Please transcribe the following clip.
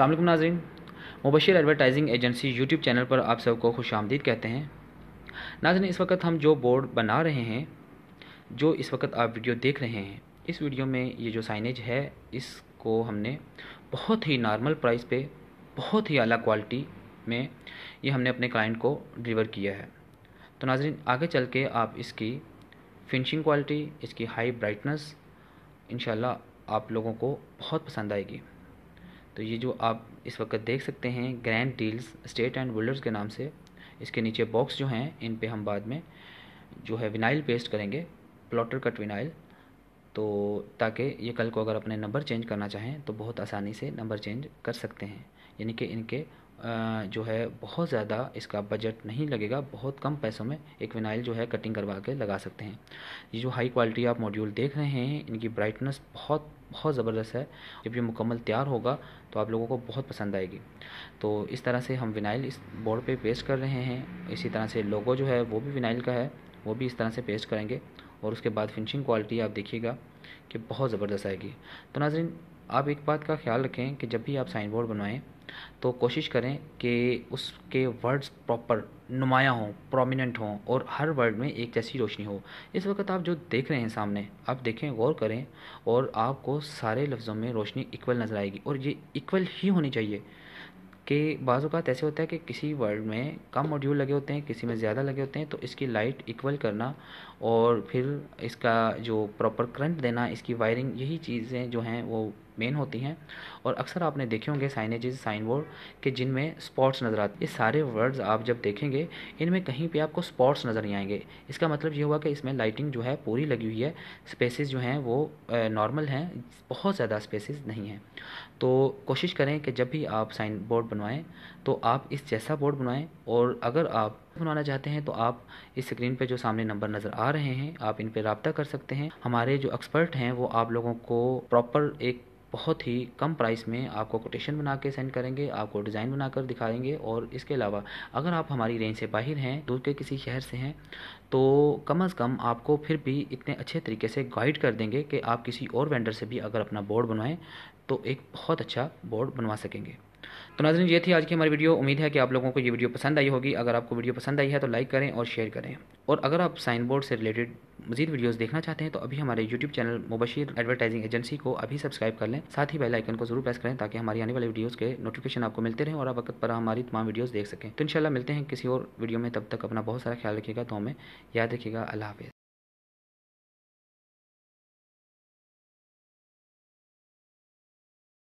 अल्लाम नाजरीन Mubashir advertising agency YouTube channel पर आप सबको खुश आमदीद कहते हैं नाजरीन इस वक्त हम जो बोर्ड बना रहे हैं जो इस वक्त आप वीडियो देख रहे हैं इस वीडियो में ये जो साइनेज है इसको हमने बहुत ही नॉर्मल प्राइस पे बहुत ही अला क्वालिटी में ये हमने अपने क्लाइंट को डिलीवर किया है तो नाजरीन आगे चल के आप इसकी फिनिशिंग क्वालिटी इसकी हाई ब्राइटनेस इन आप लोगों को बहुत पसंद आएगी तो ये जो आप इस वक्त देख सकते हैं grand deals state and builders के नाम से इसके नीचे बॉक्स जो हैं इन पे हम बाद में जो है विनाइल पेस्ट करेंगे प्लॉटर कट विनाइल तो ताकि ये कल को अगर अपने नंबर चेंज करना चाहें तो बहुत आसानी से नंबर चेंज कर सकते हैं यानी कि इनके जो है बहुत ज़्यादा इसका बजट नहीं लगेगा बहुत कम पैसों में एक विनाइल जो है कटिंग करवा के लगा सकते हैं ये जो हाई क्वालिटी आप मॉड्यूल देख रहे हैं इनकी ब्राइटनेस बहुत बहुत ज़बरदस्त है जब ये मुकम्मल तैयार होगा तो आप लोगों को बहुत पसंद आएगी तो इस तरह से हम विनाइल इस बोर्ड पे पेस्ट कर रहे हैं इसी तरह से लोगो जो है वो भी विनाइल का है वो भी इस तरह से पेस्ट करेंगे और उसके बाद फिनिशिंग क्वालिटी आप देखिएगा कि बहुत ज़बरदस्त आएगी तो नाजरीन आप एक बात का ख्याल रखें कि जब भी आप साइन बोर्ड बनवाएं तो कोशिश करें कि उसके वर्ड्स प्रॉपर नुमायाँ हों प्रोमिनेंट हों और हर वर्ड में एक जैसी रोशनी हो इस वक्त आप जो देख रहे हैं सामने आप देखें गौर करें और आपको सारे लफ्ज़ों में रोशनी इक्वल नज़र आएगी और ये इक्वल ही होनी चाहिए कि बाज़ात ऐसे होता है कि किसी वर्ड में कम मॉड्यूल लगे होते हैं किसी में ज़्यादा लगे होते हैं तो इसकी लाइट इक्वल करना और फिर इसका जो प्रॉपर करंट देना इसकी वायरिंग यही चीज़ें जो हैं वो मेन होती हैं और अक्सर आपने देखे होंगे साइनेजेस साइन बोर्ड के जिनमें स्पॉट्स नज़र आते ये सारे वर्ड्स आप जब देखेंगे इनमें कहीं पे आपको स्पॉट्स नज़र नहीं आएंगे इसका मतलब ये हुआ कि इसमें लाइटिंग जो है पूरी लगी हुई है स्पेसेस जो हैं वो नॉर्मल हैं बहुत ज़्यादा स्पेसेस नहीं हैं तो कोशिश करें कि जब भी आप साइन बोर्ड बनवाएँ तो आप इस जैसा बोर्ड बनवाएं और अगर आप बनाना चाहते हैं तो आप इस स्क्रीन पे जो सामने नंबर नज़र आ रहे हैं आप इन पर रबता कर सकते हैं हमारे जो एक्सपर्ट हैं वो आप लोगों को प्रॉपर एक बहुत ही कम प्राइस में आपको कोटेशन बना के सेंड करेंगे आपको डिज़ाइन बनाकर दिखाएंगे और इसके अलावा अगर आप हमारी रेंज से बाहर हैं दूर के किसी शहर से हैं तो कम अज़ कम आपको फिर भी इतने अच्छे तरीके से गाइड कर देंगे कि आप किसी और वेंडर से भी अगर अपना बोर्ड बनवाएं तो एक बहुत अच्छा बोर्ड बनवा सकेंगे तो नाजरीन ये थी आज की हमारी वीडियो उम्मीद है कि आप लोगों को ये वीडियो पसंद आई होगी अगर आपको वीडियो पसंद आई है तो लाइक करें और शेयर करें और अगर आप साइन बोर्ड से रिलेटेड मजीद वीडियोस देखना चाहते हैं तो अभी हमारे YouTube channel Mubashir advertising agency को अभी सब्सक्राइब कर लें साथ ही बेल आइकन को जरूर प्रेस करें ताकि हमारी आने वाली वीडियोज़ के नोटिफिकेशन आपको मिलते रहें और आप वक्त पर हमारी तमाम वीडियोज़ देख सकें तो इंशाल्लाह मिलते हैं किसी और वीडियो में तब तक अपना बहुत सारा ख्याल रखिएगा तो हमें याद रखिएगा अल्लाह हाफिज़